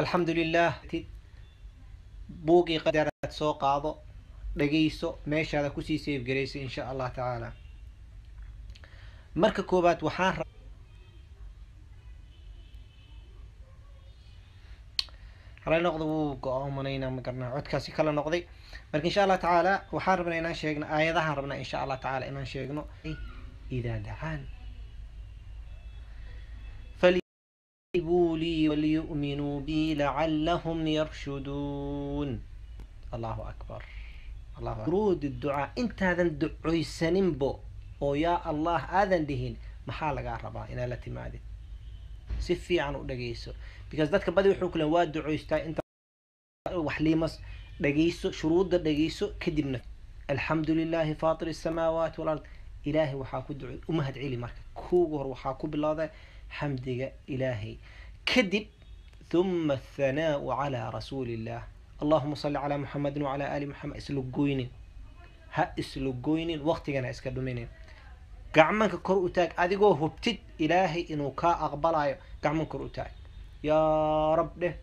alxamdulilaah buugii qadar soo qaado dhageyso meeshaada kusii seefgaraysa insha allah tacaala marka koowaad waxaan halay noqda wuu go-aamanaynaa ma garanaa codkaasi kala noqday marka insha allah tacaala waxaan rabnaa inaan sheegno aayadahaan rabnaa insha allah tacaala inaan sheegno idaa dacaan بي وليؤمنوا بي لعلهم يرشدون الله أكبر الله أكبر رود الدعاء انت هذا الدعوي سننبو oo yaa allah aadan dhihin maxaa lagaa rabaa inaad la timaadid si fiican u dhagayso because dadka badi wuxuu ku len waa ducoystaa inta wax liimas dhagayso shuruudda dhagayso kadibna alxamdu lilaahi faatir asamaawaati walard ilaahay waxaa ku ducey u mahad celi marka kuuga hor waxaa ku bilowda xamdiga ilaahay kadib uma athanaau calaa rasuuliillaah allahuma salli calaa muxamadin wacalaa aali muxamed ha isla goynin ha isla goynin waqtigan ha iska dhuminin gacmanka kor u taag adigoo hubtid ilaahay inuu kaa aqbalaayo gacman kor u taag yaa rab dheh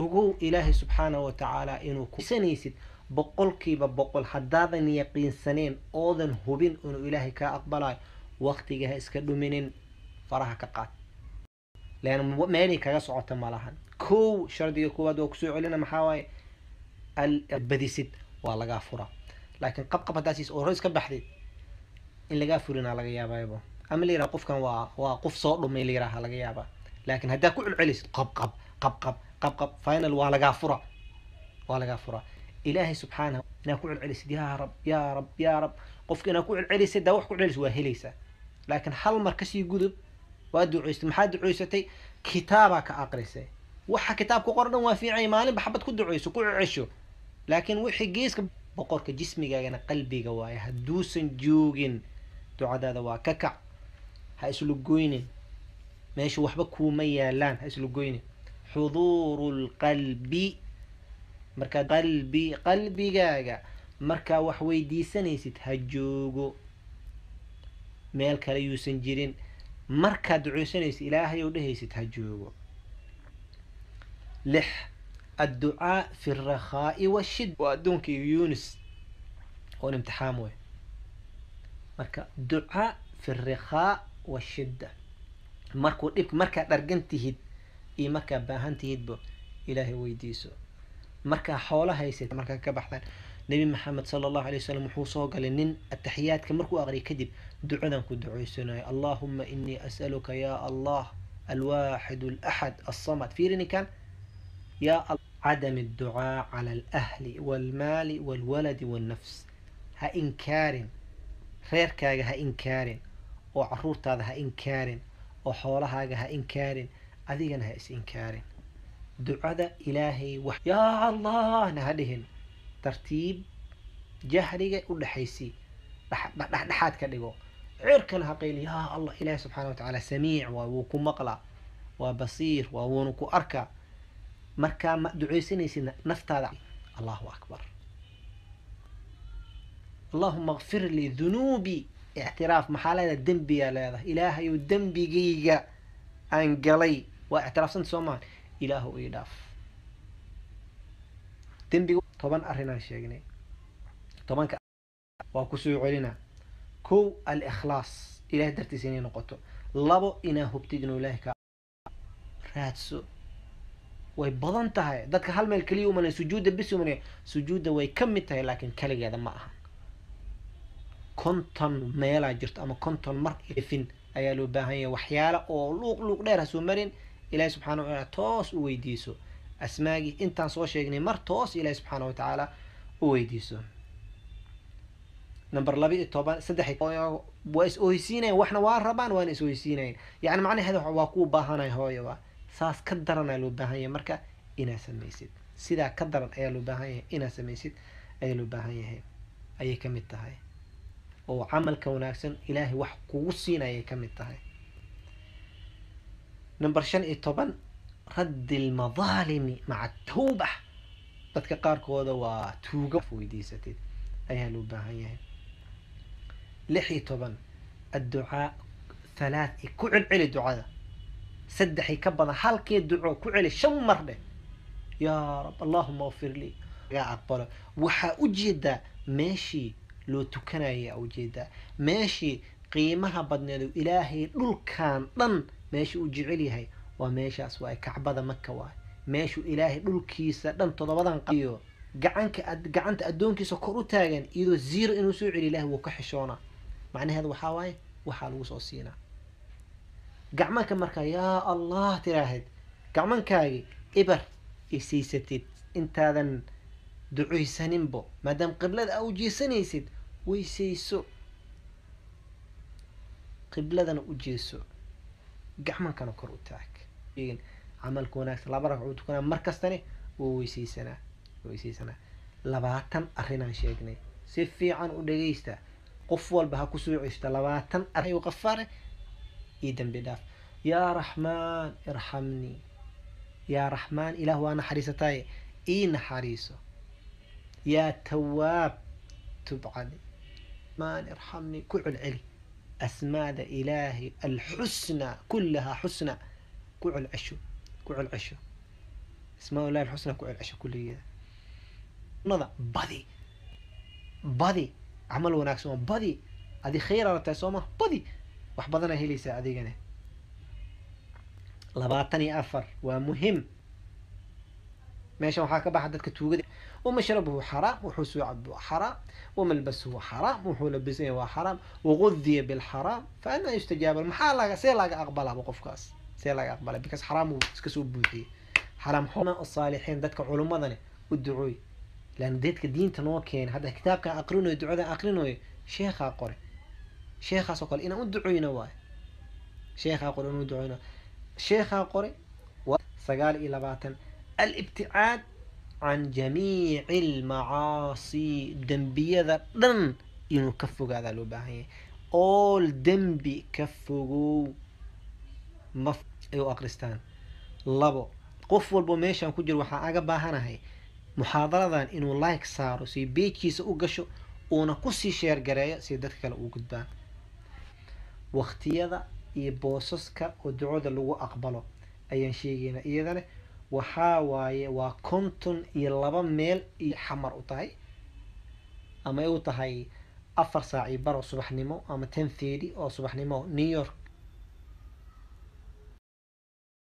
ogow ilaahay subxaanahu watacaala inuu kusanaysid boqolkiiba boqol haddaadan yaqiinsaneen oodan hubin inuu ilaahay kaa aqbalayo waqtiga ha iska dhuminin faraha ka qaad leanna meelay kaga socota malahan kow shardiga koowaad waa kusoo celina maxaawaaye waaye albadisid waa lagaa fura laakiin qabqab haddaasiis siis oo hor iska baxdeed in lagaa furinaa laga yaabaybo ama la qofkan waa waa qof soo dhumay la yiraha laga yaabaa laakiin haddaa ku celcelisid qabqab qabqab qabqab final waa lagaa fura waa lagaa fura ilaahay subxaanah inaad ku celcelisid yaa rab yaa rab yaa rab qofka inaad ku celcelisid daa wax ku celcelis waa helaysaa laakiin hal mar kasii gudub waa ducaystay maxaa ducaysatay kitaabaa ka aqrisay waxa kitaabka qor dhan waa fiicanya maalinba xabad ku ducayso ku cesho laakiin wixii geeska boqorka jismigaagana qalbiga waaye hadduusan joogin ducadaada waa ka kac ha isla goynin meesha waxba kuuma yaallaan ha isla goynin xuduuru lqalbi markaa qalbi qalbigaaga markaa wax weydiisanaysid ha joogo meel kale yuusan jirin markaad ducaysanaysa ilaahay ou dhehaysid ha joogo lix adducaa fi alrakhaa'i washid waa adduunka iyo yunis oo imtixaam wey marka ducaa fi alrakhaa washidda markuu dhib markaad dhargan tihid iyo markaad baahan tihidba ilaahay weydiiso markaa xoolo haysad markaa ka baxdaan nebi maxamed sala allahu alay wasalam wuxuu soo galay nin ataxiyaadka markuu aqriyay kadib ducadan ku ducaysanayo allaahuma inii as'aluka yaa allah alwaaxid alaxad alsamad fiiri ninkan yaa cadam adducaa cala alahli walmaali walwaladi waalnafs ha inkaarin reerkaaga ha inkaarin oo caruurtaada ha inkaarin oo xoolahaaga ha inkaarin adigana ha is inkaarin ducada ilaahay wax yaa allahna ha dhihin tartiib jahriga u dhexaysay dhexdhexaad ka dhigo cirkana ha qayli yaa allah ilaahi subxaana watacaala samiic waa wuu ku maqlaa waa basiir waa wuuna ku arkaa markaa ma ducaysanaysid naftaada allahu akbar allahuma akfir lii dunuubi ictiraaf maxaa leedahay dembiyaa leedahay ilaahayu dembigayga aan galay waa ictiraafsanta soo maaha ilaahu ii dhaaf dembiga toban arrinaan sheegnay tobanka waa kusoo soo celina kow alikhlaas ilaah dartiisa inay noqoto labo inaa hubtid inuu ilaahay kaa raadso way badan tahay dadka hal meel keliya umanay sujuudda bis umanay sujuudda way ka mid tahay laakiin keligeeda ma aha konton meelaa jirto ama konton mar efin ayaa loo baahan yahay waxyaala oo luuq luuq dheer ha marin ilaahay subxaana wa tacaala toos u weydiiso asmaagii intaan soo sheegnay mar toos ilaahi subxaana watacaala u weydiiso number laba iyo toban saddex waa is oheysiinayan waxna waa rabaan waana is oheysiinayan yacni macnaheeda waa kuu baahanay hooyoba saas ka daran ayaa loo baahan yahay marka inaad samaysid sidaa ka daran ayaa loo baahan yahay inaad samaysid ayaa loo baahan yahay ayay ka mid tahay oo camalka wanaagsan ilaahay wax kugu siinayay ka mid tahay number shan iyo toban radd almadaalimi maca atawba dadka qaarkooda waa tuuga weydiisatid ayaa loo baahan yahay lix iyo toban adducaa halaad i ku celceli ducada saddex i ka badan halkee duco ku celi shan mar dheh yaa rab allahuma qfir lii gaa aqbalo waxaa u jeedaa meeshii loo tukanaya ujeedaa meeshii qiimaha badneedu ilaahay dhulkan dhan meeshii uu jecel waa meeshaas waaye kacbada maka waay meeshu ilaahay dhulkiisa dhan toddobadan iyo gacanka gacanta addoonkiisa kor u taagan iyadoo zero inuu soo celiy ilahay wuu ka xishoonaa macnaheeda waxaa waaye waxaa lagu soo siinaa gacmanka markaa yaa allah tiraahid gacmankaagi ibar isiisatid intaadan ducaysaninbo maadaama qiblada aa ujeesanaysid weysayso qibladana u jeeso gacmankana kor u taag sheegin camalka wanaagsan laba ragcuu tukanaa markastani wuu weyseysanaa weyseysanaa labaatan arrinaan sheegnay si fiican u dhegaysta qof walba ha kusoo ceshta labaatan arrin qafaare iyo dambi dhaaf yaa raxmaan irxamnii yaa raxmaan ilaah waa naxariisataaye ii naxariiso yaa tawaab tub maan irxamnii ku celceli asmaada ilaahi alxusnaa kullahaa xusnaa ku celcesho ku celcesho ismaa alxusna ku celcesho kulligeeda nada badi badi camal wanaagsan oo badi adi khayr ala tahay soo maha badi wax badanaa helaysaa adigana labaatan iyo afar waa muhim meeshan waxaa ka baxa dadka tuugada ومشربه حرام xaraam عبده xaraam wuxuu حرام waa xaraam وغذي bilxaraam فأنا yustajaaba maxaa سي see laga بقف qofkaas see laga aqbalay because xaraamuu soo buuxiyey xaraam asaalixiin dadka culummadane u ducooy lan dadka diinta noo keena hadda kitaabkaa aqrinoyo ducadaa aqrinayo sheekhaa qore sheekhaasoo kale inaan u ducoyna waay sheekhaa qore inaan ducoyna sheekhaa qore sagaal iyo labaatan alibticaad can jamiici almacaasi dembiyada dhan inuu ka fogaadaa loo baahan yahay all dembi ka fogow ay u akristaan labo qof walbo meeshaan ku jiro waxaa aga baahanahay muxaadaradan inuu like saaro si beejkiisa u gasho uuna kusii sheergareeyo si dadka kale uu gudbaan waqtiyada iyo boosaska oo ducada lagu aqbalo ayaan sheegaynaa iyadana waxaa waaye waa konton iyo laba meel iyo xamar u tahay ama ay u tahay afar saac iyo baro subaxnimo ama ten thirty oo subaxnimo new york